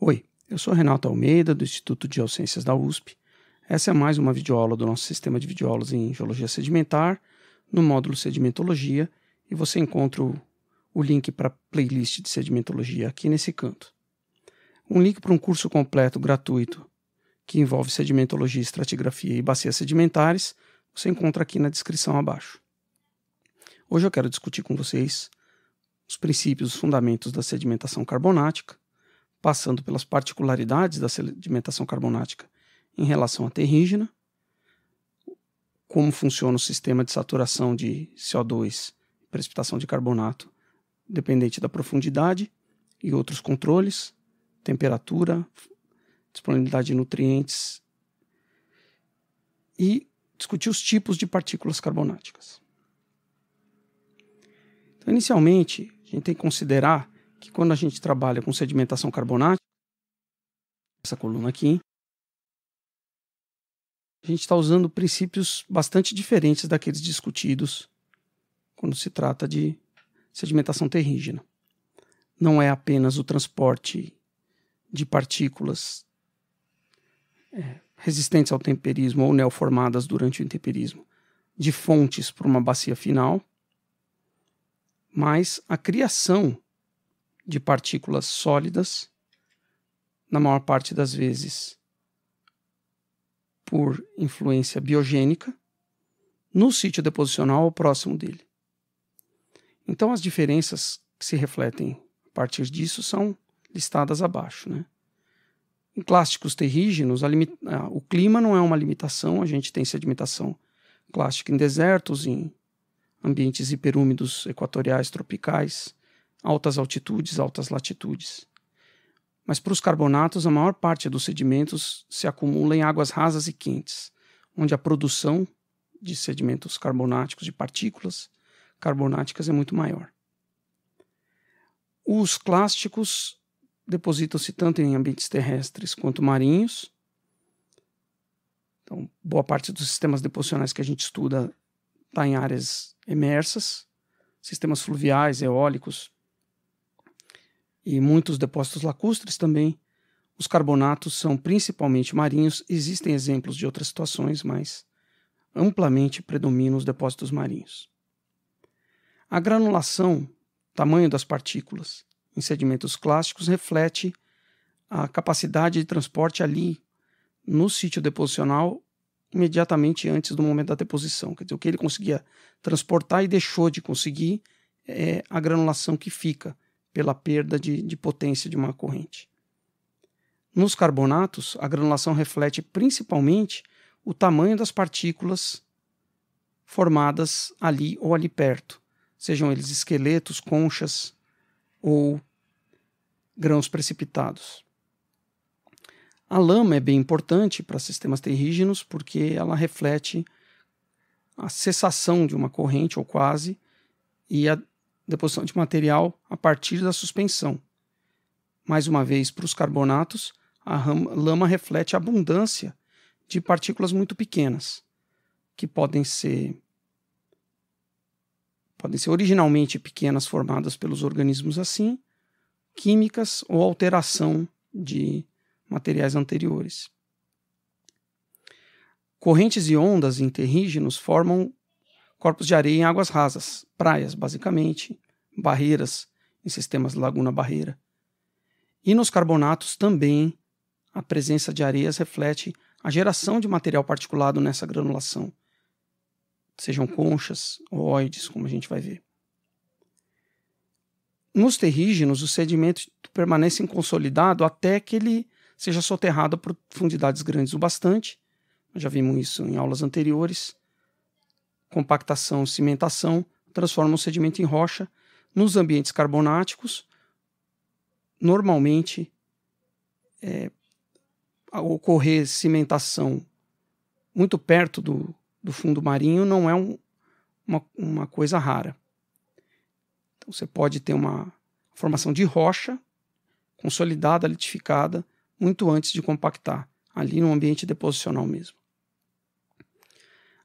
Oi, eu sou Renato Almeida, do Instituto de Geociências da USP. Essa é mais uma videoaula do nosso sistema de videoaulas em Geologia Sedimentar, no módulo Sedimentologia, e você encontra o, o link para a playlist de Sedimentologia aqui nesse canto. Um link para um curso completo gratuito que envolve sedimentologia, estratigrafia e bacias sedimentares, você encontra aqui na descrição abaixo. Hoje eu quero discutir com vocês os princípios, os fundamentos da sedimentação carbonática, passando pelas particularidades da sedimentação carbonática em relação à terrígena, como funciona o sistema de saturação de CO2, precipitação de carbonato, dependente da profundidade e outros controles, temperatura, disponibilidade de nutrientes e discutir os tipos de partículas carbonáticas. Então, inicialmente, a gente tem que considerar que quando a gente trabalha com sedimentação carbonática, essa coluna aqui, a gente está usando princípios bastante diferentes daqueles discutidos quando se trata de sedimentação terrígena. Não é apenas o transporte de partículas é, resistentes ao temperismo ou neoformadas durante o intemperismo de fontes para uma bacia final, mas a criação de partículas sólidas, na maior parte das vezes por influência biogênica, no sítio deposicional ou próximo dele. Então, as diferenças que se refletem a partir disso são listadas abaixo. Né? Em plásticos terrígenos, o clima não é uma limitação, a gente tem sedimentação clástica em desertos, em ambientes hiperúmidos equatoriais tropicais, altas altitudes, altas latitudes. Mas para os carbonatos, a maior parte dos sedimentos se acumula em águas rasas e quentes, onde a produção de sedimentos carbonáticos, de partículas carbonáticas, é muito maior. Os clásticos depositam-se tanto em ambientes terrestres quanto marinhos. Então, boa parte dos sistemas deposicionais que a gente estuda está em áreas emersas, sistemas fluviais, eólicos, e muitos depósitos lacustres também. Os carbonatos são principalmente marinhos, existem exemplos de outras situações, mas amplamente predominam os depósitos marinhos. A granulação, tamanho das partículas, em sedimentos clássicos reflete a capacidade de transporte ali, no sítio deposicional, imediatamente antes do momento da deposição. Quer dizer, o que ele conseguia transportar e deixou de conseguir é a granulação que fica pela perda de, de potência de uma corrente. Nos carbonatos, a granulação reflete principalmente o tamanho das partículas formadas ali ou ali perto, sejam eles esqueletos, conchas ou grãos precipitados. A lama é bem importante para sistemas terrígenos porque ela reflete a cessação de uma corrente ou quase e a deposição de material a partir da suspensão. Mais uma vez, para os carbonatos, a lama reflete a abundância de partículas muito pequenas, que podem ser podem ser originalmente pequenas formadas pelos organismos assim, químicas ou alteração de materiais anteriores. Correntes e ondas interrígenos formam corpos de areia em águas rasas, praias, basicamente, barreiras, em sistemas de laguna-barreira. E nos carbonatos também, a presença de areias reflete a geração de material particulado nessa granulação, sejam conchas, oides, como a gente vai ver. Nos terrígenos, o sedimento permanece inconsolidado até que ele seja soterrado a profundidades grandes o bastante, já vimos isso em aulas anteriores, compactação, cimentação, transformam o sedimento em rocha nos ambientes carbonáticos, normalmente é, ocorrer cimentação muito perto do, do fundo marinho não é um, uma, uma coisa rara. Então você pode ter uma formação de rocha consolidada, litificada, muito antes de compactar, ali no ambiente deposicional mesmo.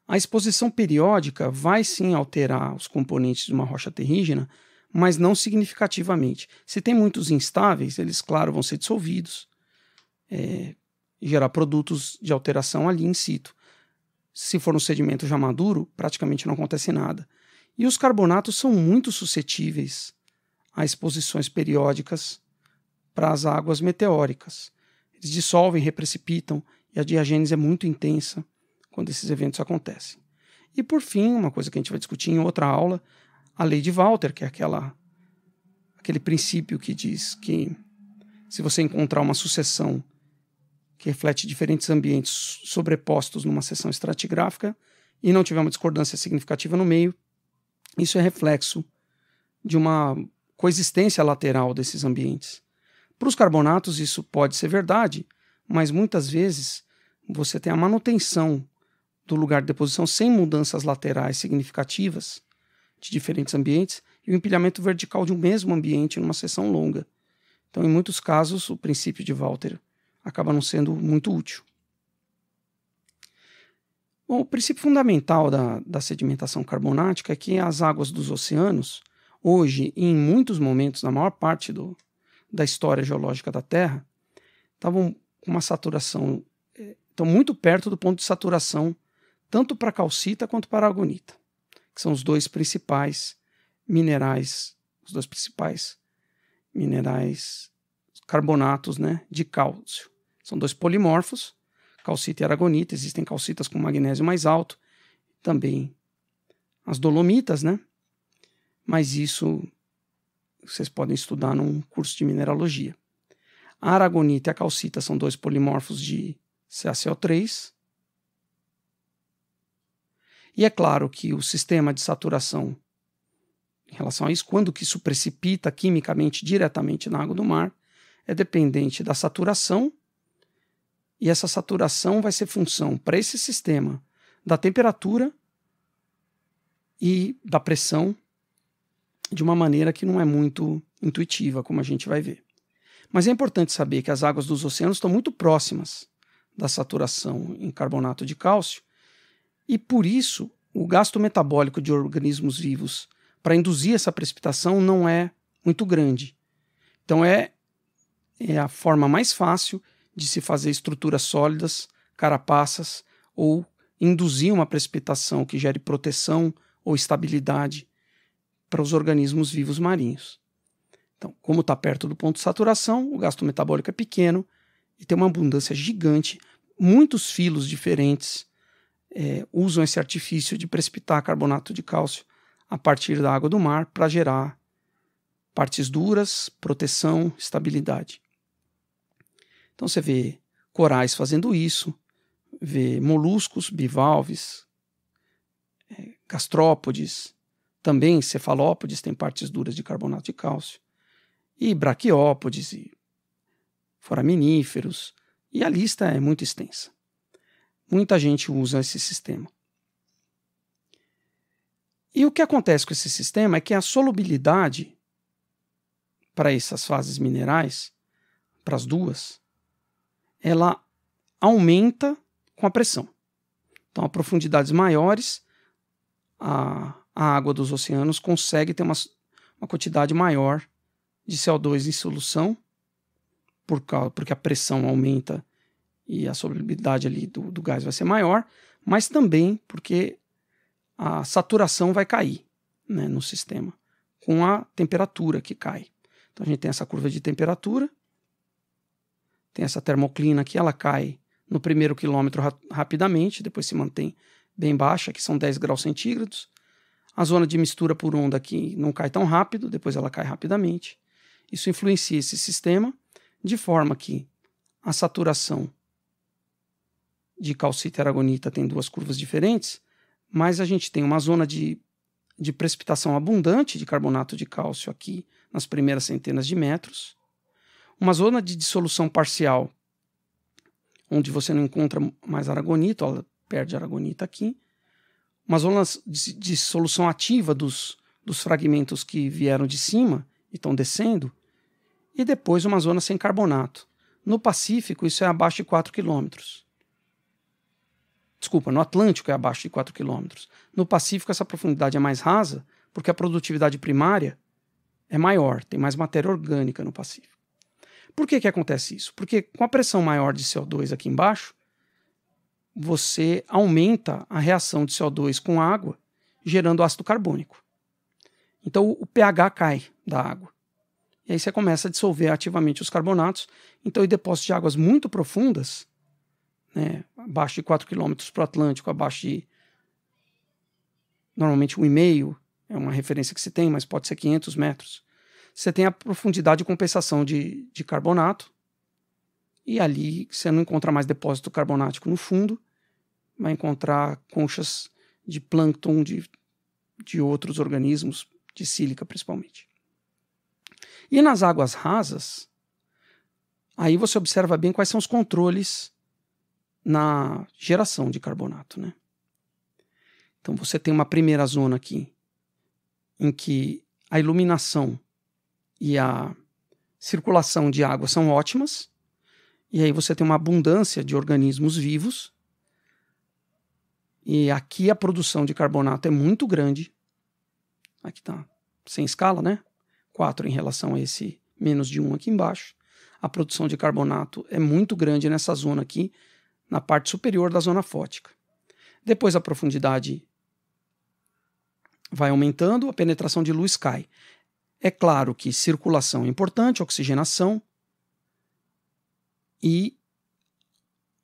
A exposição periódica vai sim alterar os componentes de uma rocha terrígena, mas não significativamente. Se tem muitos instáveis, eles, claro, vão ser dissolvidos, é, gerar produtos de alteração ali in situ. Se for um sedimento já maduro, praticamente não acontece nada. E os carbonatos são muito suscetíveis a exposições periódicas para as águas meteóricas. Eles dissolvem, reprecipitam e a diagênese é muito intensa quando esses eventos acontecem. E por fim, uma coisa que a gente vai discutir em outra aula, a lei de Walter, que é aquela aquele princípio que diz que se você encontrar uma sucessão que reflete diferentes ambientes sobrepostos numa seção estratigráfica e não tiver uma discordância significativa no meio, isso é reflexo de uma coexistência lateral desses ambientes. Para os carbonatos isso pode ser verdade, mas muitas vezes você tem a manutenção do lugar de deposição sem mudanças laterais significativas de diferentes ambientes e o empilhamento vertical de um mesmo ambiente numa sessão longa. Então, em muitos casos, o princípio de Walter acaba não sendo muito útil. Bom, o princípio fundamental da, da sedimentação carbonática é que as águas dos oceanos, hoje, em muitos momentos, na maior parte do, da história geológica da Terra, estavam com uma saturação, estão eh, muito perto do ponto de saturação tanto para calcita quanto para aragonita, que são os dois principais minerais, os dois principais minerais carbonatos, né, de cálcio. São dois polimorfos, calcita e aragonita, existem calcitas com magnésio mais alto, também as dolomitas, né? Mas isso vocês podem estudar num curso de mineralogia. A aragonita e a calcita são dois polimorfos de CaCO3, e é claro que o sistema de saturação em relação a isso, quando que isso precipita quimicamente diretamente na água do mar, é dependente da saturação, e essa saturação vai ser função para esse sistema da temperatura e da pressão de uma maneira que não é muito intuitiva, como a gente vai ver. Mas é importante saber que as águas dos oceanos estão muito próximas da saturação em carbonato de cálcio, e por isso, o gasto metabólico de organismos vivos para induzir essa precipitação não é muito grande. Então, é, é a forma mais fácil de se fazer estruturas sólidas, carapaças, ou induzir uma precipitação que gere proteção ou estabilidade para os organismos vivos marinhos. Então, como está perto do ponto de saturação, o gasto metabólico é pequeno e tem uma abundância gigante, muitos filos diferentes é, usam esse artifício de precipitar carbonato de cálcio a partir da água do mar para gerar partes duras, proteção, estabilidade. Então você vê corais fazendo isso, vê moluscos, bivalves, é, gastrópodes, também cefalópodes têm partes duras de carbonato de cálcio, e braquiópodes e foraminíferos, e a lista é muito extensa. Muita gente usa esse sistema. E o que acontece com esse sistema é que a solubilidade para essas fases minerais, para as duas, ela aumenta com a pressão. Então, a profundidades maiores, a, a água dos oceanos consegue ter uma, uma quantidade maior de CO2 em solução, por causa, porque a pressão aumenta e a solubilidade ali do, do gás vai ser maior, mas também porque a saturação vai cair né, no sistema com a temperatura que cai. Então a gente tem essa curva de temperatura, tem essa termoclina que ela cai no primeiro quilômetro ra rapidamente, depois se mantém bem baixa, que são 10 graus centígrados. A zona de mistura por onda aqui não cai tão rápido, depois ela cai rapidamente. Isso influencia esse sistema de forma que a saturação de calcita e aragonita tem duas curvas diferentes, mas a gente tem uma zona de, de precipitação abundante de carbonato de cálcio aqui nas primeiras centenas de metros, uma zona de dissolução parcial, onde você não encontra mais aragonita, ela perde aragonita aqui, uma zona de dissolução ativa dos, dos fragmentos que vieram de cima e estão descendo, e depois uma zona sem carbonato. No Pacífico, isso é abaixo de 4 quilômetros. Desculpa, no Atlântico é abaixo de 4 km. No Pacífico, essa profundidade é mais rasa, porque a produtividade primária é maior, tem mais matéria orgânica no Pacífico. Por que, que acontece isso? Porque com a pressão maior de CO2 aqui embaixo, você aumenta a reação de CO2 com água, gerando ácido carbônico. Então o pH cai da água. E aí você começa a dissolver ativamente os carbonatos. Então, em depósitos de águas muito profundas, né, abaixo de 4 km para o Atlântico, abaixo de normalmente 1,5, é uma referência que se tem, mas pode ser 500 metros. Você tem a profundidade de compensação de, de carbonato, e ali você não encontra mais depósito carbonático no fundo, vai encontrar conchas de plâncton, de, de outros organismos, de sílica principalmente. E nas águas rasas, aí você observa bem quais são os controles na geração de carbonato, né? Então você tem uma primeira zona aqui em que a iluminação e a circulação de água são ótimas, e aí você tem uma abundância de organismos vivos. E aqui a produção de carbonato é muito grande. Aqui tá sem escala, né? 4 em relação a esse menos de 1 aqui embaixo. A produção de carbonato é muito grande nessa zona aqui, na parte superior da zona fótica. Depois a profundidade vai aumentando, a penetração de luz cai. É claro que circulação é importante, oxigenação e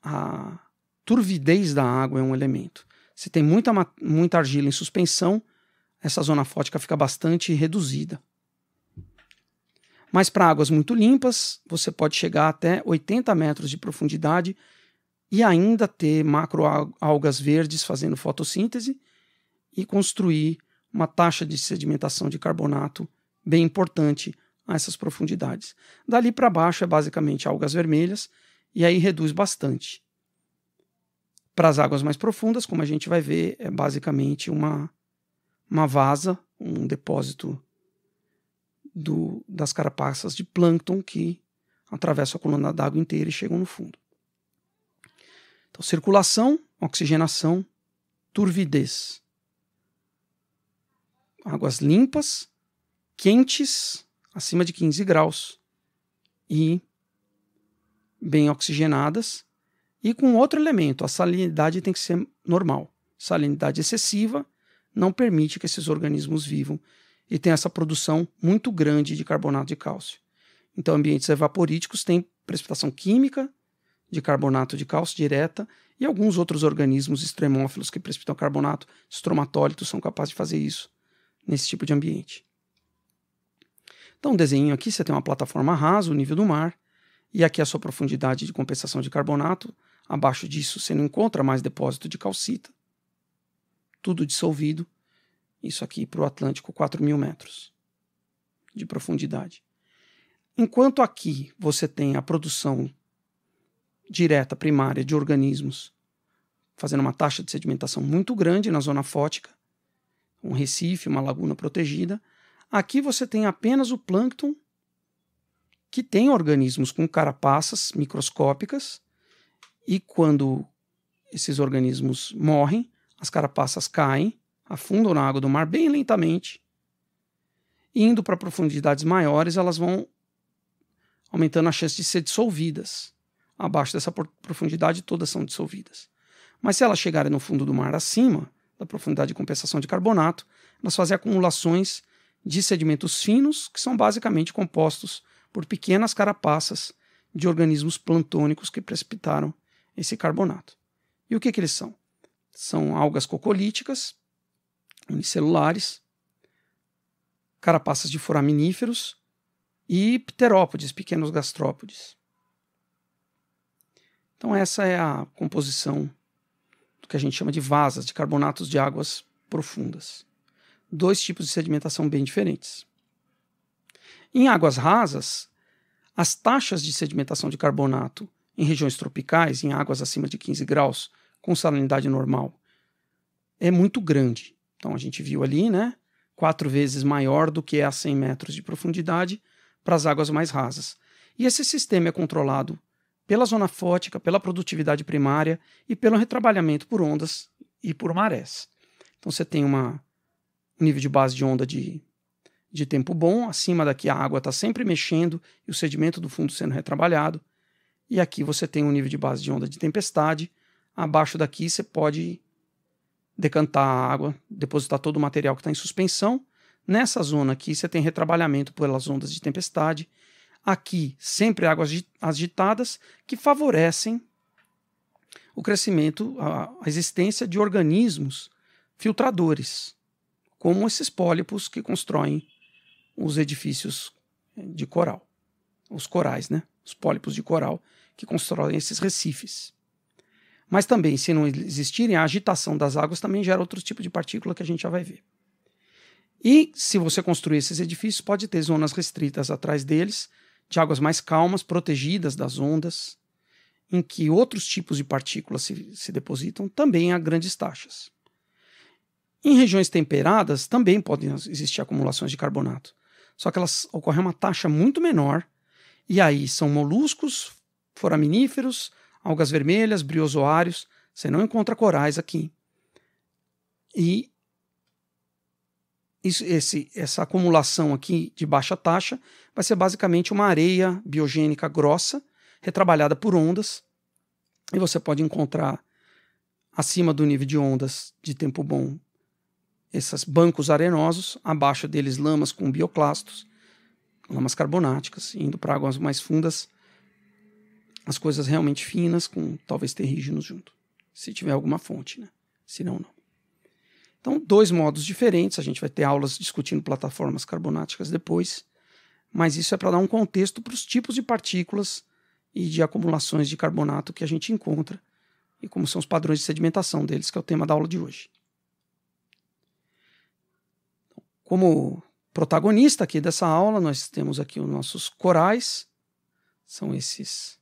a turvidez da água é um elemento. Se tem muita, muita argila em suspensão, essa zona fótica fica bastante reduzida. Mas para águas muito limpas, você pode chegar até 80 metros de profundidade e ainda ter macroalgas verdes fazendo fotossíntese e construir uma taxa de sedimentação de carbonato bem importante a essas profundidades. Dali para baixo é basicamente algas vermelhas e aí reduz bastante. Para as águas mais profundas, como a gente vai ver, é basicamente uma, uma vaza, um depósito do, das carapaças de plâncton que atravessa a coluna d'água inteira e chegam no fundo. Então, circulação, oxigenação, turvidez. Águas limpas, quentes, acima de 15 graus e bem oxigenadas. E com outro elemento, a salinidade tem que ser normal. Salinidade excessiva não permite que esses organismos vivam e tem essa produção muito grande de carbonato de cálcio. Então, ambientes evaporíticos têm precipitação química, de carbonato de cálcio direta e alguns outros organismos extremófilos que precipitam carbonato, estromatólitos, são capazes de fazer isso nesse tipo de ambiente. Então, um desenho aqui, você tem uma plataforma rasa, o nível do mar, e aqui a sua profundidade de compensação de carbonato. Abaixo disso, você não encontra mais depósito de calcita. Tudo dissolvido. Isso aqui para o Atlântico, 4 mil metros de profundidade. Enquanto aqui você tem a produção direta primária de organismos, fazendo uma taxa de sedimentação muito grande na zona fótica, um recife, uma laguna protegida. Aqui você tem apenas o plâncton, que tem organismos com carapaças microscópicas, e quando esses organismos morrem, as carapaças caem, afundam na água do mar bem lentamente. indo para profundidades maiores, elas vão aumentando a chance de ser dissolvidas abaixo dessa profundidade todas são dissolvidas. Mas se elas chegarem no fundo do mar acima da profundidade de compensação de carbonato, elas fazem acumulações de sedimentos finos, que são basicamente compostos por pequenas carapaças de organismos plantônicos que precipitaram esse carbonato. E o que, que eles são? São algas cocolíticas, unicelulares, carapaças de foraminíferos e pterópodes, pequenos gastrópodes. Então, essa é a composição do que a gente chama de vasas, de carbonatos de águas profundas. Dois tipos de sedimentação bem diferentes. Em águas rasas, as taxas de sedimentação de carbonato em regiões tropicais, em águas acima de 15 graus, com salinidade normal, é muito grande. Então a gente viu ali, né? Quatro vezes maior do que a 100 metros de profundidade para as águas mais rasas. E esse sistema é controlado pela zona fótica, pela produtividade primária e pelo retrabalhamento por ondas e por marés. Então você tem uma, um nível de base de onda de, de tempo bom, acima daqui a água está sempre mexendo e o sedimento do fundo sendo retrabalhado. E aqui você tem um nível de base de onda de tempestade. Abaixo daqui você pode decantar a água, depositar todo o material que está em suspensão. Nessa zona aqui você tem retrabalhamento pelas ondas de tempestade Aqui, sempre águas agitadas que favorecem o crescimento, a existência de organismos filtradores, como esses pólipos que constroem os edifícios eh, de coral, os corais, né? Os pólipos de coral que constroem esses recifes. Mas também, se não existirem, a agitação das águas também gera outro tipo de partícula que a gente já vai ver. E se você construir esses edifícios, pode ter zonas restritas atrás deles, de águas mais calmas, protegidas das ondas, em que outros tipos de partículas se, se depositam, também há grandes taxas. Em regiões temperadas também podem existir acumulações de carbonato, só que elas ocorrem uma taxa muito menor, e aí são moluscos, foraminíferos, algas vermelhas, briozoários, você não encontra corais aqui. E isso, esse, essa acumulação aqui de baixa taxa vai ser basicamente uma areia biogênica grossa, retrabalhada por ondas, e você pode encontrar acima do nível de ondas de tempo bom esses bancos arenosos, abaixo deles lamas com bioclastos, lamas carbonáticas, indo para águas mais fundas, as coisas realmente finas, com talvez terrígenos junto, se tiver alguma fonte, né? Se não, não. Então, dois modos diferentes. A gente vai ter aulas discutindo plataformas carbonáticas depois, mas isso é para dar um contexto para os tipos de partículas e de acumulações de carbonato que a gente encontra e como são os padrões de sedimentação deles, que é o tema da aula de hoje. Como protagonista aqui dessa aula, nós temos aqui os nossos corais, são esses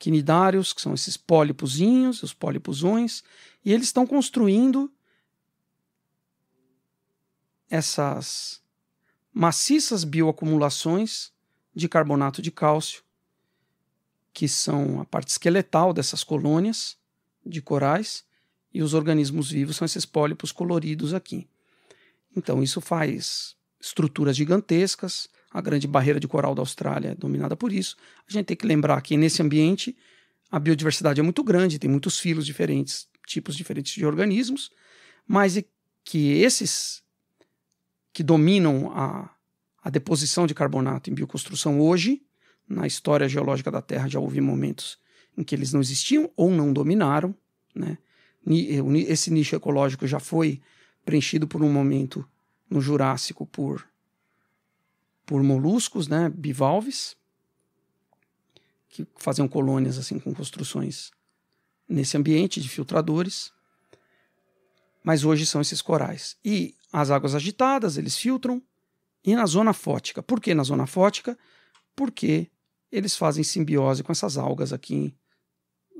quinidários, que são esses pólipozinhos, os póliposões, e eles estão construindo essas maciças bioacumulações de carbonato de cálcio, que são a parte esqueletal dessas colônias de corais, e os organismos vivos são esses pólipos coloridos aqui. Então, isso faz estruturas gigantescas. A grande barreira de coral da Austrália é dominada por isso. A gente tem que lembrar que nesse ambiente a biodiversidade é muito grande, tem muitos filos diferentes, tipos diferentes de organismos, mas é que esses que dominam a, a deposição de carbonato em bioconstrução hoje. Na história geológica da Terra já houve momentos em que eles não existiam ou não dominaram. Né? Eh, esse nicho ecológico já foi preenchido por um momento no Jurássico por, por moluscos, né? bivalves, que faziam colônias assim com construções nesse ambiente de filtradores. Mas hoje são esses corais. E as águas agitadas, eles filtram, e na zona fótica. Por que na zona fótica? Porque eles fazem simbiose com essas algas aqui,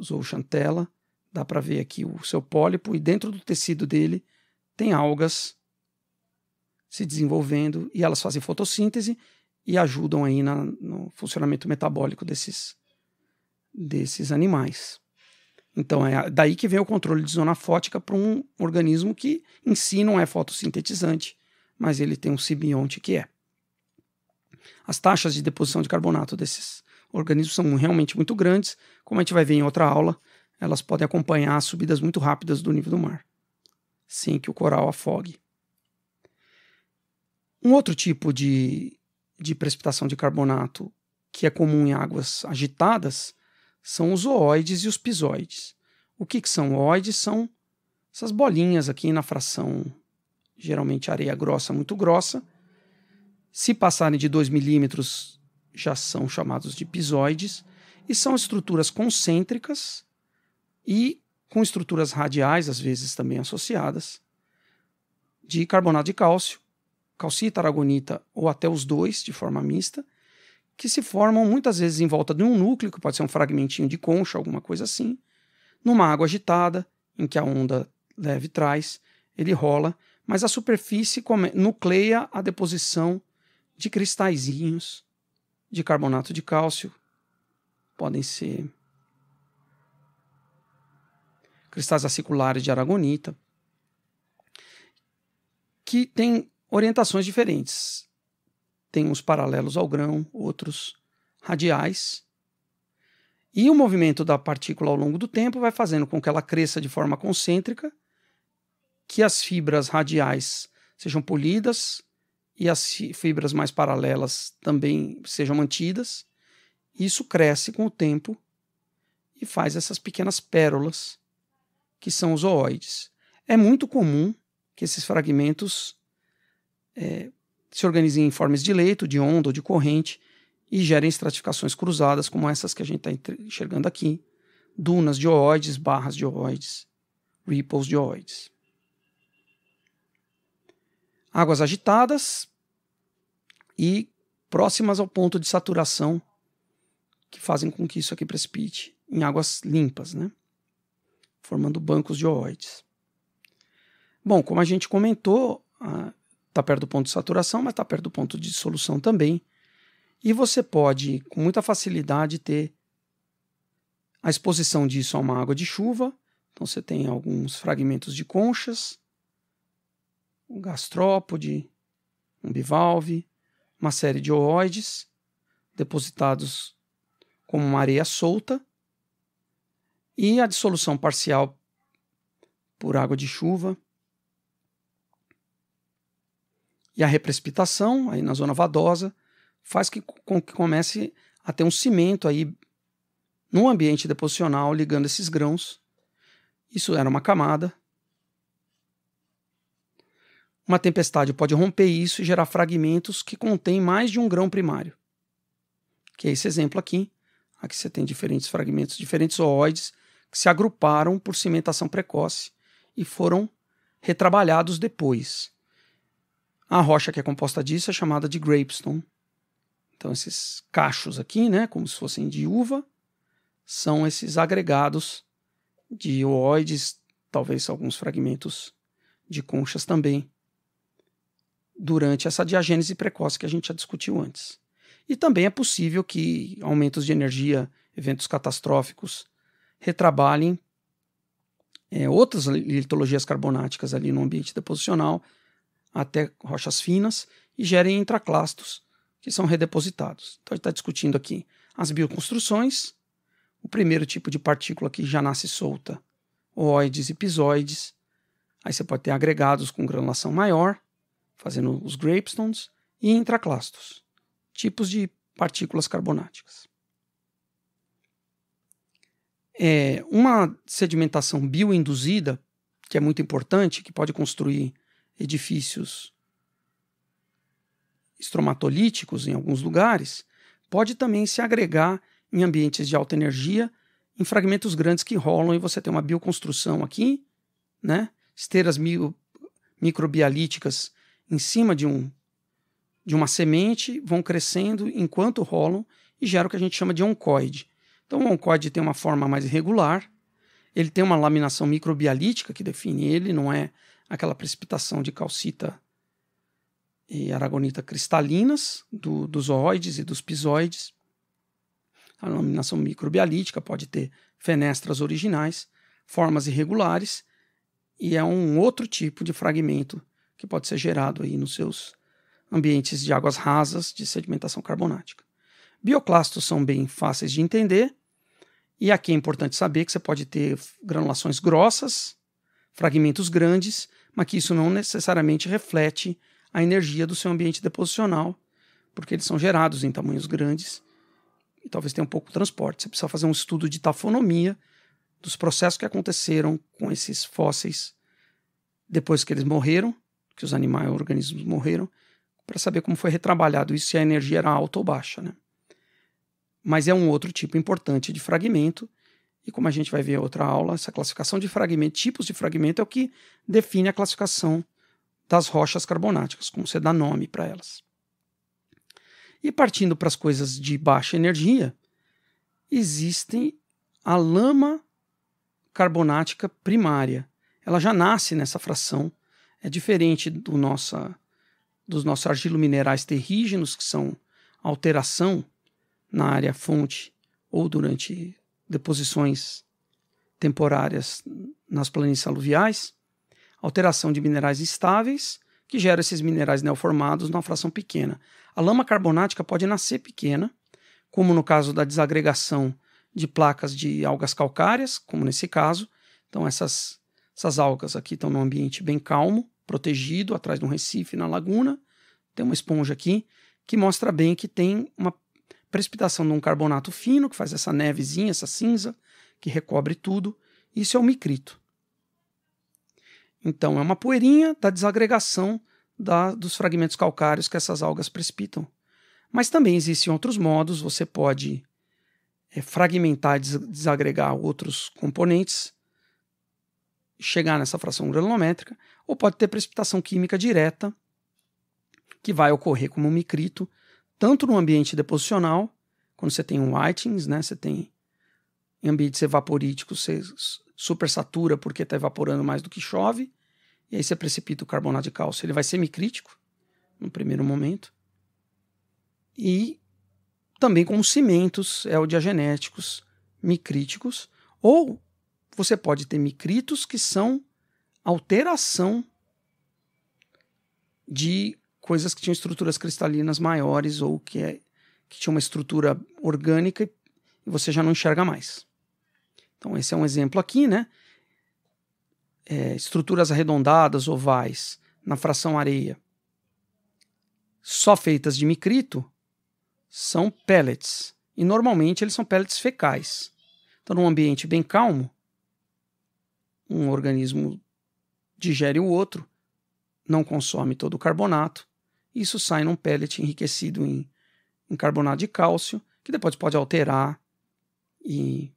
zooxantela, dá para ver aqui o seu pólipo, e dentro do tecido dele tem algas se desenvolvendo, e elas fazem fotossíntese e ajudam aí na, no funcionamento metabólico desses, desses animais. Então é daí que vem o controle de zona fótica para um organismo que em si não é fotossintetizante, mas ele tem um simbionte que é. As taxas de deposição de carbonato desses organismos são realmente muito grandes, como a gente vai ver em outra aula, elas podem acompanhar subidas muito rápidas do nível do mar, sem que o coral afogue. Um outro tipo de, de precipitação de carbonato que é comum em águas agitadas são os oóides e os pisoides. O que, que são oóides São essas bolinhas aqui na fração, geralmente areia grossa, muito grossa. Se passarem de 2 milímetros, já são chamados de pisoides. E são estruturas concêntricas e com estruturas radiais, às vezes também associadas, de carbonato de cálcio, calcita, aragonita ou até os dois de forma mista que se formam muitas vezes em volta de um núcleo, que pode ser um fragmentinho de concha, alguma coisa assim, numa água agitada, em que a onda leve traz, ele rola, mas a superfície nucleia a deposição de cristalzinhos de carbonato de cálcio. Podem ser cristais aciculares de aragonita, que têm orientações diferentes tem uns paralelos ao grão, outros radiais. E o movimento da partícula ao longo do tempo vai fazendo com que ela cresça de forma concêntrica, que as fibras radiais sejam polidas e as fibras mais paralelas também sejam mantidas. Isso cresce com o tempo e faz essas pequenas pérolas que são os zooides. É muito comum que esses fragmentos é, se organizem em formas de leito, de onda ou de corrente e gerem estratificações cruzadas, como essas que a gente está enxergando aqui: dunas de oóides, barras de oóides, ripples de oóides. Águas agitadas e próximas ao ponto de saturação, que fazem com que isso aqui precipite em águas limpas, né? formando bancos de oóides. Bom, como a gente comentou, Está perto do ponto de saturação, mas está perto do ponto de dissolução também. E você pode, com muita facilidade, ter a exposição disso a uma água de chuva. Então você tem alguns fragmentos de conchas, um gastrópode, um bivalve, uma série de ooides depositados como uma areia solta. E a dissolução parcial por água de chuva E a reprecipitação, aí na zona vadosa, faz que, com, que comece a ter um cimento aí no ambiente deposicional ligando esses grãos. Isso era uma camada. Uma tempestade pode romper isso e gerar fragmentos que contêm mais de um grão primário. Que é esse exemplo aqui. Aqui você tem diferentes fragmentos, diferentes oóides que se agruparam por cimentação precoce e foram retrabalhados depois. A rocha que é composta disso é chamada de grapestone. Então, esses cachos aqui, né, como se fossem de uva, são esses agregados de oóides, talvez alguns fragmentos de conchas também, durante essa diagênese precoce que a gente já discutiu antes. E também é possível que aumentos de energia, eventos catastróficos, retrabalhem é, outras litologias carbonáticas ali no ambiente deposicional até rochas finas e gerem intraclastos, que são redepositados. Então, a gente está discutindo aqui as bioconstruções, o primeiro tipo de partícula que já nasce solta, oides e pisoides. Aí você pode ter agregados com granulação maior, fazendo os grapestones, e intraclastos, tipos de partículas carbonáticas. É, uma sedimentação bioinduzida, que é muito importante, que pode construir edifícios estromatolíticos em alguns lugares, pode também se agregar em ambientes de alta energia, em fragmentos grandes que rolam e você tem uma bioconstrução aqui, né? Esteiras mio, microbialíticas em cima de um de uma semente vão crescendo enquanto rolam e gera o que a gente chama de oncoide. Então o oncoide tem uma forma mais irregular, ele tem uma laminação microbialítica que define ele, não é aquela precipitação de calcita e aragonita cristalinas do, dos oides e dos pisoides. A laminação microbialítica pode ter fenestras originais, formas irregulares, e é um outro tipo de fragmento que pode ser gerado aí nos seus ambientes de águas rasas de sedimentação carbonática. Bioclastos são bem fáceis de entender, e aqui é importante saber que você pode ter granulações grossas, fragmentos grandes mas que isso não necessariamente reflete a energia do seu ambiente deposicional, porque eles são gerados em tamanhos grandes e talvez tenha um pouco de transporte. Você precisa fazer um estudo de tafonomia dos processos que aconteceram com esses fósseis depois que eles morreram, que os animais e organismos morreram, para saber como foi retrabalhado isso, se a energia era alta ou baixa. Né? Mas é um outro tipo importante de fragmento e como a gente vai ver em outra aula, essa classificação de fragmentos tipos de fragmento é o que define a classificação das rochas carbonáticas, como você dá nome para elas. E partindo para as coisas de baixa energia, existem a lama carbonática primária. Ela já nasce nessa fração, é diferente do nossa, dos nossos argilominerais terrígenos, que são alteração na área fonte ou durante deposições temporárias nas planícies aluviais, alteração de minerais estáveis, que gera esses minerais neoformados numa fração pequena. A lama carbonática pode nascer pequena, como no caso da desagregação de placas de algas calcárias, como nesse caso. Então, essas, essas algas aqui estão num ambiente bem calmo, protegido, atrás de um recife na laguna. Tem uma esponja aqui que mostra bem que tem uma precipitação de um carbonato fino, que faz essa nevezinha, essa cinza, que recobre tudo. Isso é o micrito. Então, é uma poeirinha da desagregação da, dos fragmentos calcários que essas algas precipitam. Mas também existem outros modos, você pode é, fragmentar e des desagregar outros componentes, chegar nessa fração granulométrica, ou pode ter precipitação química direta, que vai ocorrer como um micrito, tanto no ambiente deposicional, quando você tem um whitings, né, você tem em ambientes evaporíticos, você supersatura porque está evaporando mais do que chove, e aí você precipita o carbonato de cálcio. Ele vai semicrítico no primeiro momento. E também com cimentos eldiagenéticos micríticos, ou você pode ter micritos que são alteração de coisas que tinham estruturas cristalinas maiores ou que, é, que tinha uma estrutura orgânica e você já não enxerga mais. Então, esse é um exemplo aqui, né? É, estruturas arredondadas, ovais, na fração areia, só feitas de micrito, são pellets. E normalmente eles são pellets fecais. Então, num ambiente bem calmo, um organismo digere o outro, não consome todo o carbonato isso sai num pellet enriquecido em, em carbonato de cálcio, que depois pode alterar e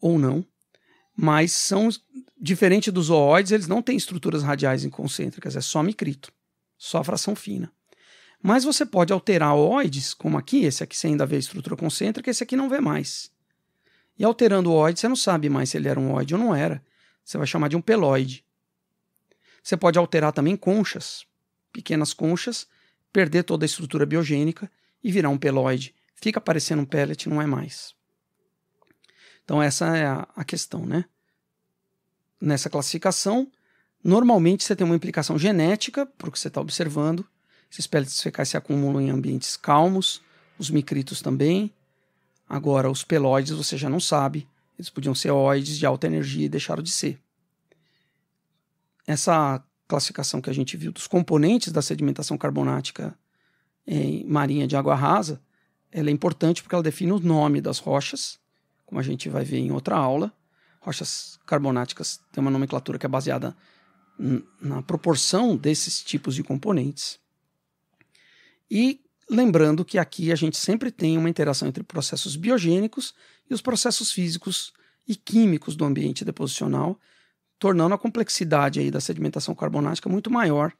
ou não, mas são diferente dos zooides, eles não têm estruturas radiais concêntricas, é só micrito, só fração fina. Mas você pode alterar oides, como aqui, esse aqui você ainda vê estrutura concêntrica, esse aqui não vê mais. E alterando o oide, você não sabe mais se ele era um oide ou não era. Você vai chamar de um peloide. Você pode alterar também conchas pequenas conchas, perder toda a estrutura biogênica e virar um peloide. Fica parecendo um pellet, não é mais. Então essa é a, questão, né? Nessa classificação, normalmente você tem uma implicação genética para o que você está observando. Esses pellets fecais se acumulam em ambientes calmos, os micritos também. Agora, os peloides você já não sabe, eles podiam ser oides de alta energia e deixaram de ser. Essa classificação que a gente viu dos componentes da sedimentação carbonática em marinha de água rasa, ela é importante porque ela define o nome das rochas, como a gente vai ver em outra aula. Rochas carbonáticas têm uma nomenclatura que é baseada na proporção desses tipos de componentes. E lembrando que aqui a gente sempre tem uma interação entre processos biogênicos e os processos físicos e químicos do ambiente deposicional, tornando a complexidade aí da sedimentação carbonática muito maior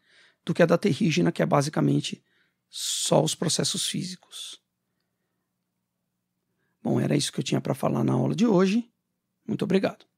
do que a da terrígena, que é basicamente só os processos físicos. Bom, era isso que eu tinha para falar na aula de hoje. Muito obrigado.